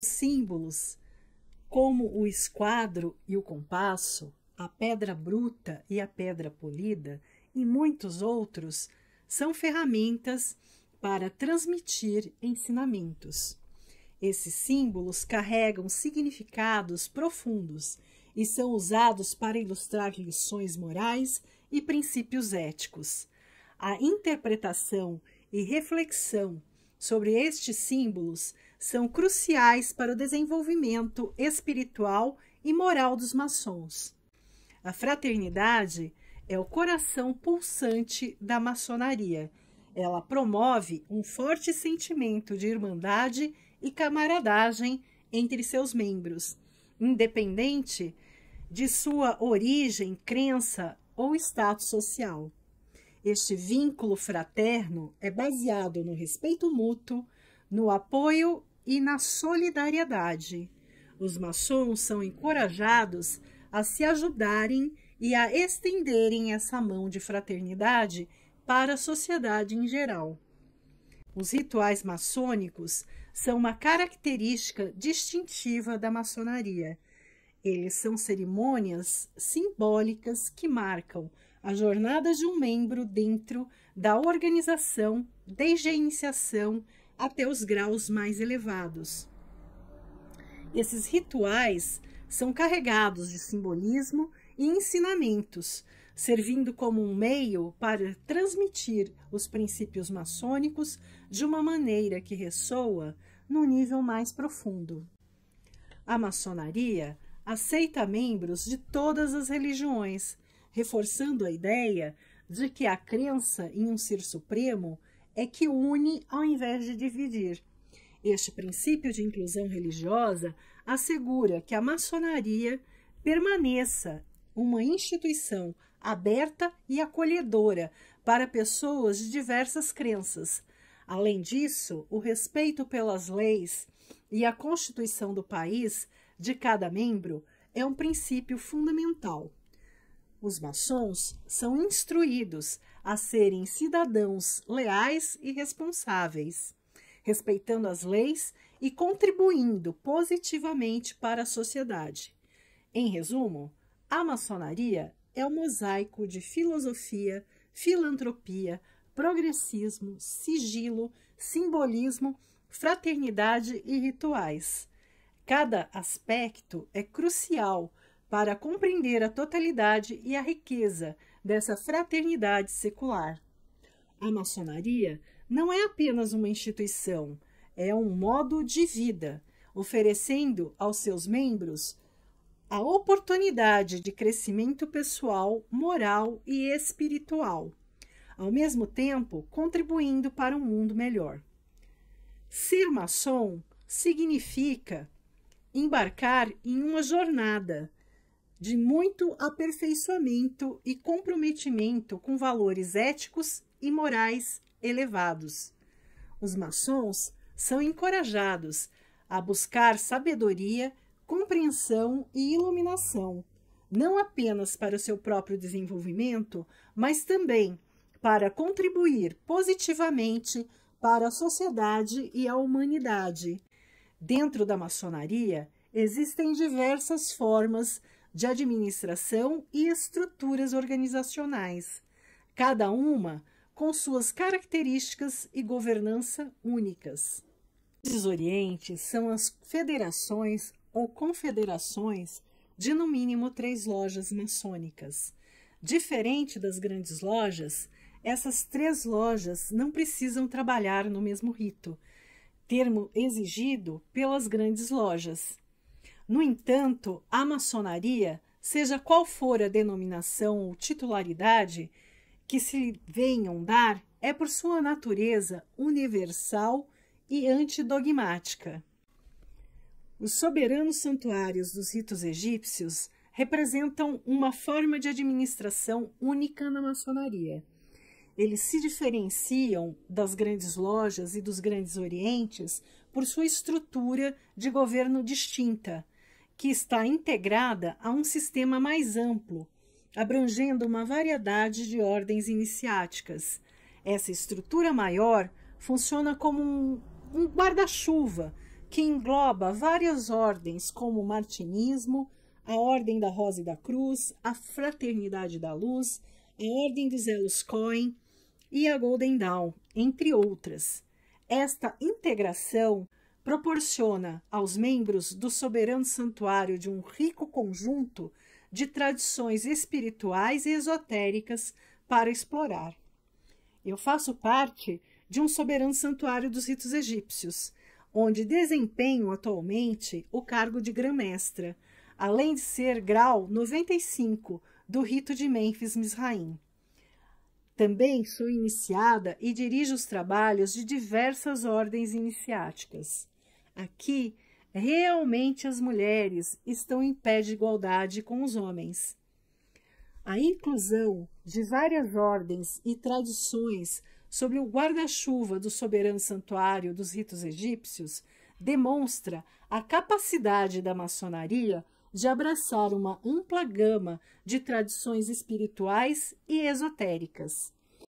símbolos como o esquadro e o compasso, a pedra bruta e a pedra polida, e muitos outros, são ferramentas para transmitir ensinamentos. Esses símbolos carregam significados profundos e são usados para ilustrar lições morais e princípios éticos. A interpretação e reflexão sobre estes símbolos são cruciais para o desenvolvimento espiritual e moral dos maçons. A fraternidade é o coração pulsante da maçonaria. Ela promove um forte sentimento de irmandade e camaradagem entre seus membros, independente de sua origem, crença ou status social. Este vínculo fraterno é baseado no respeito mútuo, no apoio e na solidariedade. Os maçons são encorajados a se ajudarem e a estenderem essa mão de fraternidade para a sociedade em geral. Os rituais maçônicos são uma característica distintiva da maçonaria eles são cerimônias simbólicas que marcam a jornada de um membro dentro da organização, desde a iniciação até os graus mais elevados. Esses rituais são carregados de simbolismo e ensinamentos, servindo como um meio para transmitir os princípios maçônicos de uma maneira que ressoa no nível mais profundo. A maçonaria aceita membros de todas as religiões, reforçando a ideia de que a crença em um ser supremo é que une ao invés de dividir. Este princípio de inclusão religiosa assegura que a maçonaria permaneça uma instituição aberta e acolhedora para pessoas de diversas crenças. Além disso, o respeito pelas leis e a Constituição do país de cada membro é um princípio fundamental. Os maçons são instruídos a serem cidadãos leais e responsáveis, respeitando as leis e contribuindo positivamente para a sociedade. Em resumo, a maçonaria é um mosaico de filosofia, filantropia, progressismo, sigilo, simbolismo, fraternidade e rituais. Cada aspecto é crucial para compreender a totalidade e a riqueza dessa fraternidade secular. A maçonaria não é apenas uma instituição, é um modo de vida, oferecendo aos seus membros a oportunidade de crescimento pessoal, moral e espiritual, ao mesmo tempo contribuindo para um mundo melhor. Ser maçom significa embarcar em uma jornada de muito aperfeiçoamento e comprometimento com valores éticos e morais elevados. Os maçons são encorajados a buscar sabedoria, compreensão e iluminação, não apenas para o seu próprio desenvolvimento, mas também para contribuir positivamente para a sociedade e a humanidade, Dentro da maçonaria, existem diversas formas de administração e estruturas organizacionais, cada uma com suas características e governança únicas. Os orientes são as federações ou confederações de no mínimo três lojas maçônicas. Diferente das grandes lojas, essas três lojas não precisam trabalhar no mesmo rito, termo exigido pelas grandes lojas. No entanto, a maçonaria, seja qual for a denominação ou titularidade que se venham dar, é por sua natureza universal e antidogmática. Os soberanos santuários dos ritos egípcios representam uma forma de administração única na maçonaria. Eles se diferenciam das grandes lojas e dos grandes orientes por sua estrutura de governo distinta, que está integrada a um sistema mais amplo, abrangendo uma variedade de ordens iniciáticas. Essa estrutura maior funciona como um, um guarda-chuva que engloba várias ordens, como o martinismo, a Ordem da Rosa e da Cruz, a Fraternidade da Luz, a Ordem dos Elos Cohen, e a Golden Dawn, entre outras. Esta integração proporciona aos membros do soberano santuário de um rico conjunto de tradições espirituais e esotéricas para explorar. Eu faço parte de um soberano santuário dos ritos egípcios, onde desempenho atualmente o cargo de grã-mestra, além de ser grau 95 do rito de Mênfis misraim também sou iniciada e dirijo os trabalhos de diversas ordens iniciáticas. Aqui, realmente as mulheres estão em pé de igualdade com os homens. A inclusão de várias ordens e tradições sobre o guarda-chuva do soberano santuário dos ritos egípcios demonstra a capacidade da maçonaria de abraçar uma ampla gama de tradições espirituais e esotéricas.